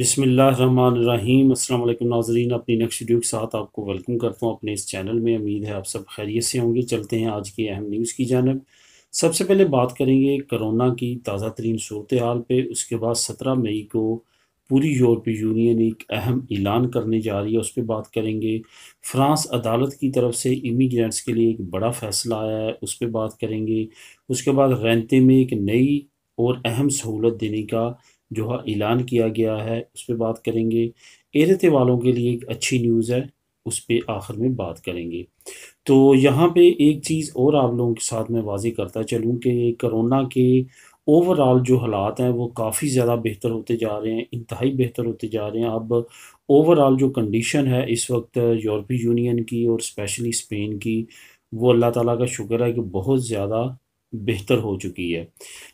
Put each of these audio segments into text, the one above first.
बिसमीम असल नाजरीन अपनी नेक्स्ट वीडियो के साथ आपको वेलकम करता हूँ अपने इस चैनल में उम्मीद है आप सब खैरियत से होंगे चलते हैं आज की अहम न्यूज़ की जानब सबसे पहले बात करेंगे करोना की ताज़ा तरीन सूरत हाल पर उसके बाद सत्रह मई को पूरी यूरोपीय यूनियन एक अहम ऐलान करने जा रही है उस पर बात करेंगे फ्रांस अदालत की तरफ से इमीग्रेंट्स के लिए एक बड़ा फ़ैसला आया है उस पर बात करेंगे उसके बाद रेंते में एक नई और अहम सहूलत देने का जो है ऐलान किया गया है उस पर बात करेंगे एरते वालों के लिए एक अच्छी न्यूज़ है उस पर आखिर में बात करेंगे तो यहाँ पे एक चीज़ और आप लोगों के साथ मैं वाजी करता चलूँ कि करोना के ओवरऑल जो हालात हैं वो काफ़ी ज़्यादा बेहतर होते जा रहे हैं इंतहाई बेहतर होते जा रहे हैं अब ओवरऑल जो कंडीशन है इस वक्त यूरोपीय यूनियन की और स्पेशली स्पेन की वो अल्लाह ताला का शुक्र है कि बहुत ज़्यादा बेहतर हो चुकी है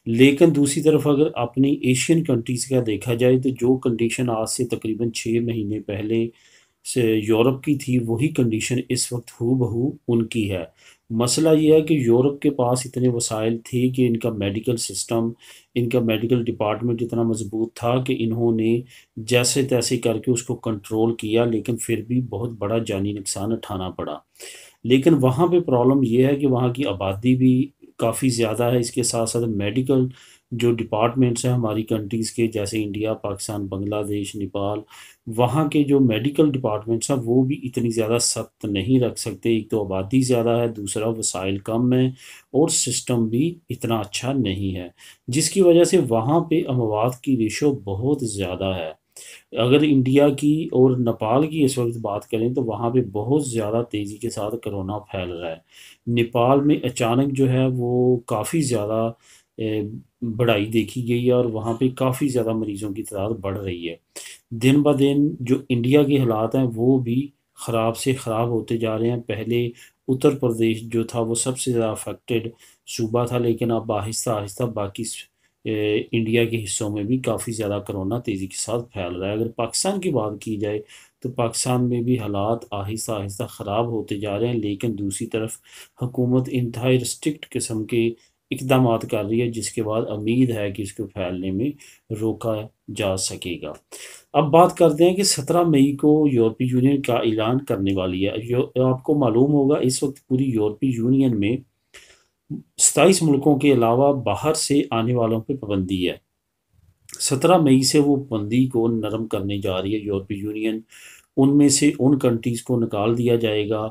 लेकिन दूसरी तरफ अगर अपनी एशियन कंट्रीज़ का देखा जाए तो जो कंडीशन आज से तकरीबन छः महीने पहले से यूरोप की थी वही कंडीशन इस वक्त हु बहू उनकी है मसला यह है कि यूरोप के पास इतने वसाइल थे कि इनका मेडिकल सिस्टम इनका मेडिकल डिपार्टमेंट इतना मजबूत था कि इन्होंने जैसे तैसे करके उसको कंट्रोल किया लेकिन फिर भी बहुत बड़ा जानी नुकसान उठाना पड़ा लेकिन वहाँ पे प्रॉब्लम यह है कि वहाँ की आबादी भी काफ़ी ज़्यादा है इसके साथ साथ मेडिकल जो डिपार्टमेंट्स हैं हमारी कंट्रीज़ के जैसे इंडिया पाकिस्तान बांग्लादेश नेपाल वहाँ के जो मेडिकल डिपार्टमेंट्स हैं वो भी इतनी ज़्यादा सख्त नहीं रख सकते एक तो आबादी ज़्यादा है दूसरा वसाइल कम है और सिस्टम भी इतना अच्छा नहीं है जिसकी वजह से वहाँ पे अमवाद की रेशो बहुत ज़्यादा है अगर इंडिया की और नेपाल की इस वक्त बात करें तो वहाँ पे बहुत ज़्यादा तेज़ी के साथ कोरोना फैल रहा है नेपाल में अचानक जो है वो काफ़ी ज़्यादा बढ़ाई देखी गई है और वहाँ पे काफ़ी ज़्यादा मरीज़ों की तादाद बढ़ रही है दिन ब दिन जो इंडिया के हालात हैं वो भी ख़राब से ख़राब होते जा रहे हैं पहले उत्तर प्रदेश जो था वो सबसे ज़्यादा अफेक्टेड सूबा था लेकिन अब आहिस्ता आहिस्ता बाकी इंडिया के हिस्सों में भी काफ़ी ज़्यादा कोरोना तेज़ी के साथ फैल रहा है अगर पाकिस्तान की बात की जाए तो पाकिस्तान में भी हालात आहिस्ता आहिस्ता ख़राब होते जा रहे हैं लेकिन दूसरी तरफ हुकूमत इंतहाई रिस्ट्रिक्ट किस्म के इकदाम कर रही है जिसके बाद उम्मीद है कि इसको फैलने में रोका जा सकेगा अब बात करते हैं कि 17 मई को यूरोपीय यूनियन का ऐलान करने वाली है आपको मालूम होगा इस वक्त पूरी यूरोपीय यूनियन में सताईस मुल्कों के अलावा बाहर से आने वालों पर पाबंदी है सत्रह मई से वो पाबंदी को नरम करने जा रही है यूरोपीय यूनियन उनमें से उन कंट्रीज़ को निकाल दिया जाएगा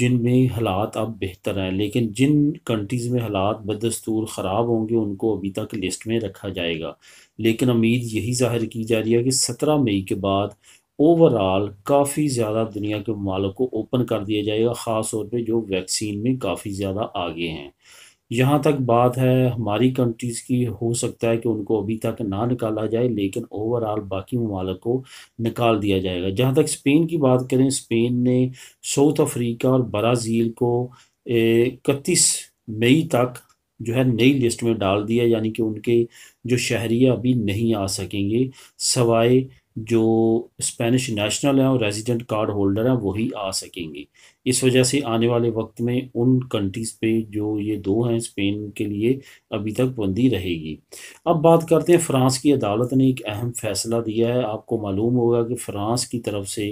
जिनमें हालात अब बेहतर हैं लेकिन जिन कंट्रीज़ में हालात बदस्तूर ख़राब होंगे उनको अभी तक लिस्ट में रखा जाएगा लेकिन उम्मीद यही जाहिर की जा रही है कि सत्रह मई के बाद ओवरऑल काफ़ी ज़्यादा दुनिया के ममालक को ओपन कर दिया जाएगा ख़ास तौर पर जो वैक्सीन में काफ़ी ज़्यादा आगे हैं यहाँ तक बात है हमारी कंट्रीज़ की हो सकता है कि उनको अभी तक ना निकाला जाए लेकिन ओवरऑल बाकी ममालक को निकाल दिया जाएगा जहाँ तक स्पेन की बात करें स्पेन ने साउथ अफ्रीका और ब्राज़ील को इकतीस मई तक जो है नई लिस्ट में डाल दिया यानी कि उनके जो शहरी अभी नहीं आ सकेंगे सवाए जो स्पेनिश नेशनल हैं और रेजिडेंट कार्ड होल्डर हैं वही आ सकेंगे इस वजह से आने वाले वक्त में उन कंट्रीज़ पे जो ये दो हैं स्पेन के लिए अभी तक बंदी रहेगी अब बात करते हैं फ्रांस की अदालत ने एक अहम फैसला दिया है आपको मालूम होगा कि फ्रांस की तरफ से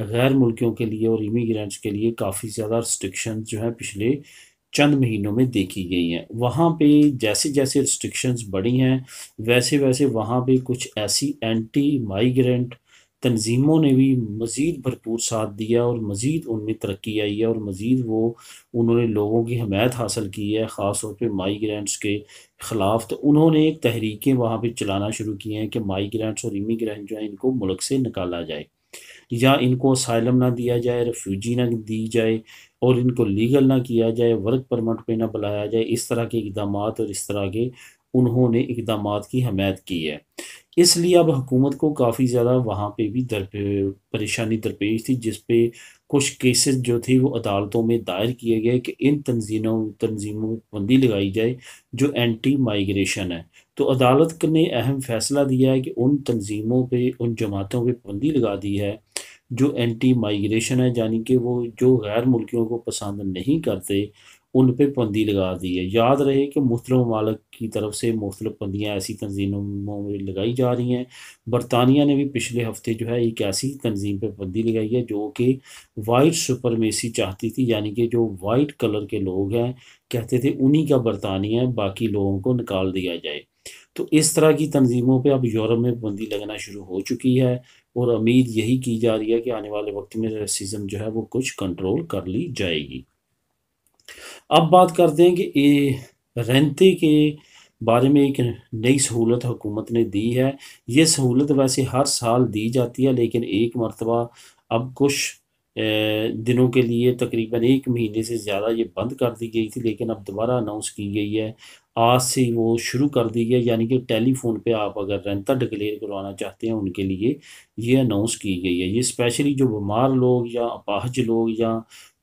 गैर मुल्कियों के लिए और इमीग्रेंट्स के लिए काफ़ी ज़्यादा रिस्ट्रिक्शन जो हैं पिछले चंद महीनों में देखी गई हैं वहाँ पे जैसे जैसे रिस्ट्रिक्शंस बढ़ी हैं वैसे वैसे वहाँ पे कुछ ऐसी एंटी माइग्रेंट तनज़ीमों ने भी मज़ीद भरपूर साथ दिया और मज़ीद उनमें तरक्की आई है और मज़ीद वो उन्होंने लोगों की हमायत हासिल की है ख़ास तौर पर माइग्रेंट्स के ख़िलाफ़ तो उन्होंने एक तहरीकें वहाँ पर चलाना शुरू की हैं कि माइग्रेंट्स और इमीग्रेंट जो हैं इनको मुल्क से निकाला जाए या इनको साइलम ना दिया जाए रेफ्यूजी ना दी जाए और इनको लीगल ना किया जाए वर्क परमिट पे ना बुलाया जाए इस तरह के इकदाम और इस तरह के उन्होंने इकदाम की हमायत की है इसलिए अब हुकूमत को काफ़ी ज़्यादा वहाँ पे भी दरपे परेशानी दरपेश थी जिस पे कुछ केसेस जो थे वो अदालतों में दायर किए गए कि इन तनजीमों तनजीमों पर पाबंदी लगाई जाए जो एंटी माइग्रेशन है तो अदालत ने अहम फैसला दिया है कि उन तनजीमों पे उन जमातों पे पाबंदी लगा दी है जो एंटी माइग्रेशन है यानी कि वो जो गैर मुल्कियों को पसंद नहीं करते उन पर पंदी लगा दी है याद रहे कि मुख्तल ममालक की तरफ से मुख्तल पंदियाँ ऐसी तनजीमों में लगाई जा रही हैं बरतानिया ने भी पिछले हफ्ते जो है एक ऐसी तनजीम पर पंदी लगाई है जो कि वाइट सुपरमेसी चाहती थी यानी कि जो वाइट कलर के लोग हैं कहते थे उन्हीं का बरतानिया बाकी लोगों को निकाल दिया जाए तो इस तरह की तनजीमों पर अब यूरोप में पाबंदी लगना शुरू हो चुकी है और उम्मीद यही की जा रही है कि आने वाले वक्त में रेसिज्म जो है वो कुछ कंट्रोल कर ली जाएगी अब बात करते हैं कि रेंते के बारे में एक नई सहूलत हुकूमत ने दी है ये सहूलत वैसे हर साल दी जाती है लेकिन एक मरतबा अब कुछ दिनों के लिए तकरीबन एक महीने से ज़्यादा ये बंद कर दी गई थी लेकिन अब दोबारा अनाउंस की गई है आज से वो शुरू कर दी है यानी कि टेलीफोन पे आप अगर रेंता डिक्लेयर करवाना चाहते हैं उनके लिए ये अनाउंस की गई है ये स्पेशली जो बीमार लोग या अपाहज लोग या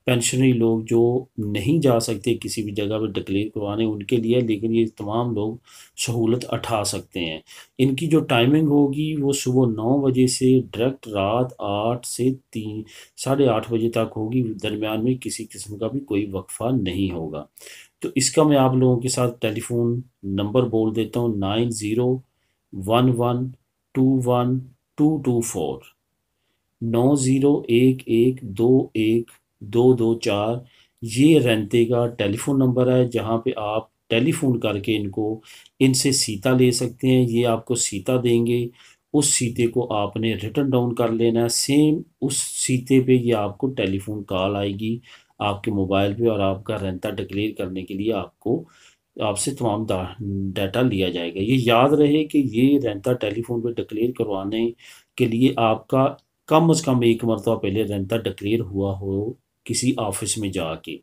पेंशनरी लोग जो नहीं जा सकते किसी भी जगह पर डिक्लेयर करवाने उनके लिए लेकिन ये तमाम लोग सहूलत उठा सकते हैं इनकी जो टाइमिंग होगी वो सुबह नौ बजे से डायरेक्ट रात आठ से तीन साढ़े आठ बजे तक होगी दरमियान में किसी किस्म का भी कोई वक्फा नहीं होगा तो इसका मैं आप लोगों के साथ टेलीफोन नंबर बोल देता हूँ nine zero one one two one two two four नौ ज़ीरो एक एक दो एक दो दो चार ये रेंते का टेलीफोन नंबर है जहाँ पे आप टेलीफोन करके इनको इनसे सीता ले सकते हैं ये आपको सीता देंगे उस सीते को आपने रिटर्न डाउन कर लेना है सेम उस सीते पे ये आपको टेलीफोन कॉल आएगी आपके मोबाइल पे और आपका रेंता डिक्लेयर करने के लिए आपको आपसे तमाम डाटा लिया जाएगा ये याद रहे कि ये रेंता टेलीफोन पे डिक्लेयर करवाने के लिए आपका कम अज़ कम एक मरतबा पहले रेंता डिक्लेयर हुआ हो किसी ऑफिस में जाके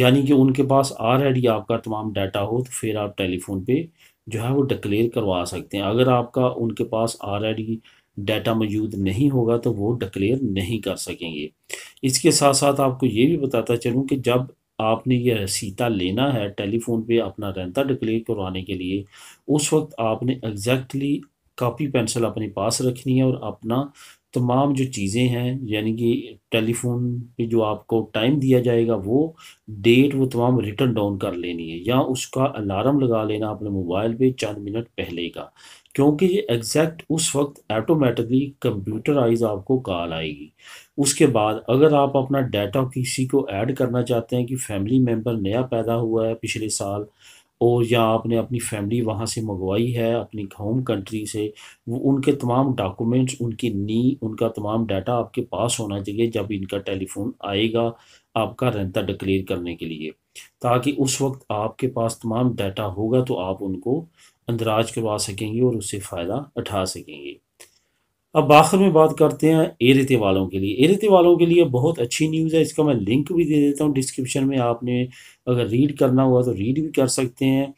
यानी कि उनके पास ऑलरेडी आपका तमाम डाटा हो तो फिर आप टेलीफोन पे जो है वो डिक्लेयर करवा सकते हैं अगर आपका उनके पास ऑलरेडी डाटा मौजूद नहीं होगा तो वो डिक्लेयर नहीं कर सकेंगे इसके साथ साथ आपको ये भी बताता चलूँ कि जब आपने ये रसीता लेना है टेलीफोन पे अपना रेंता डिक्लेयर करवाने के लिए उस वक्त आपने एग्जैक्टली कापी पेंसिल अपने पास रखनी है और अपना तमाम जो चीज़ें हैं यानी कि टेलीफोन पे जो आपको टाइम दिया जाएगा वो डेट वो तमाम रिटर्न डाउन कर लेनी है या उसका अलार्म लगा लेना अपने मोबाइल पे चंद मिनट पहले का क्योंकि ये एग्जैक्ट उस वक्त ऑटोमेटिकली कंप्यूटराइज आपको कॉल आएगी उसके बाद अगर आप अपना डाटा किसी को ऐड करना चाहते हैं कि फैमिली मेम्बर नया पैदा हुआ है पिछले साल और या आपने अपनी फैमिली वहाँ से मंगवाई है अपनी होम कंट्री से वो उनके तमाम डॉक्यूमेंट्स उनकी नी उनका तमाम डाटा आपके पास होना चाहिए जब इनका टेलीफोन आएगा आपका रेंता डिक्लेयर करने के लिए ताकि उस वक्त आपके पास तमाम डाटा होगा तो आप उनको अंदराज करवा सकेंगे और उससे फ़ायदा उठा सकेंगे अब आखिर में बात करते हैं एरते वालों के लिए एरते वालों के लिए बहुत अच्छी न्यूज़ है इसका मैं लिंक भी दे देता हूँ डिस्क्रिप्शन में आपने अगर रीड करना हुआ तो रीड भी कर सकते हैं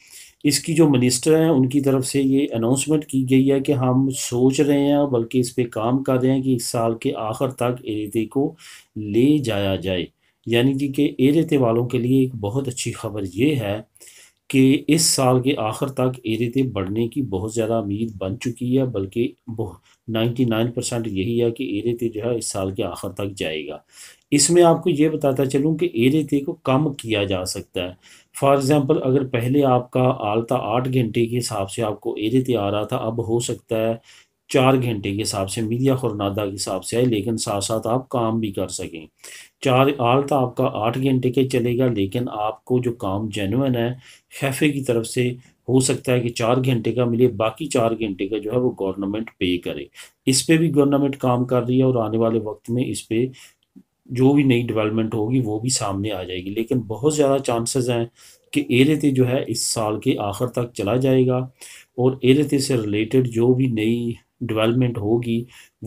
इसकी जो मिनिस्टर हैं उनकी तरफ से ये अनाउंसमेंट की गई है कि हम सोच रहे हैं बल्कि इस पर काम कर रहे हैं कि इस साल के आखिर तक एरते को ले जाया जाए यानी कि के एरते वालों के लिए एक बहुत अच्छी खबर ये है कि इस साल के आखिर तक एरेते बढ़ने की बहुत ज़्यादा उम्मीद बन चुकी है बल्कि 99 परसेंट यही है कि ए रेते जो है इस साल के आखिर तक जाएगा इसमें आपको ये बताता चलूँ कि ए रेते को कम किया जा सकता है फॉर एग्ज़ाम्पल अगर पहले आपका आलता आठ घंटे के हिसाब से आपको ए रेते आ रहा था अब हो सकता है चार घंटे के हिसाब से मीडिया खुरनादा के हिसाब से है लेकिन साथ साथ आप काम भी कर सकें चार आलता आपका आठ घंटे के चलेगा लेकिन आपको जो काम जेनुअन है खैफे की तरफ से हो सकता है कि चार घंटे का मिले बाकी चार घंटे का जो है वो गवर्नमेंट पे करे इस पर भी गवर्नमेंट काम कर रही है और आने वाले वक्त में इस पर जो भी नई डेवलपमेंट होगी वो भी सामने आ जाएगी लेकिन बहुत ज़्यादा चांसेस हैं कि एरेते जो है इस साल के आखिर तक चला जाएगा और एरेते से रिलेटेड जो भी नई डेवलपमेंट होगी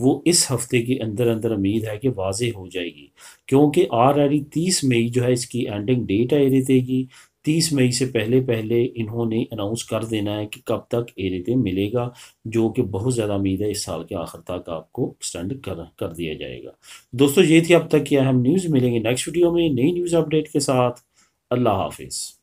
वो इस हफ्ते के अंदर अंदर उम्मीद है कि वाजे हो जाएगी क्योंकि ऑलरेडी तीस मई जो है इसकी एंडिंग डेट है एरेते की तीस मई से पहले पहले इन्होंने अनाउंस कर देना है कि कब तक एरेटे मिलेगा जो कि बहुत ज़्यादा उम्मीद है इस साल के आखिर तक आपको एक्सटेंड कर कर दिया जाएगा दोस्तों ये थी अब तक की अहम न्यूज़ मिलेंगे नेक्स्ट वीडियो में नई न्यूज़ अपडेट के साथ अल्लाह हाफिज़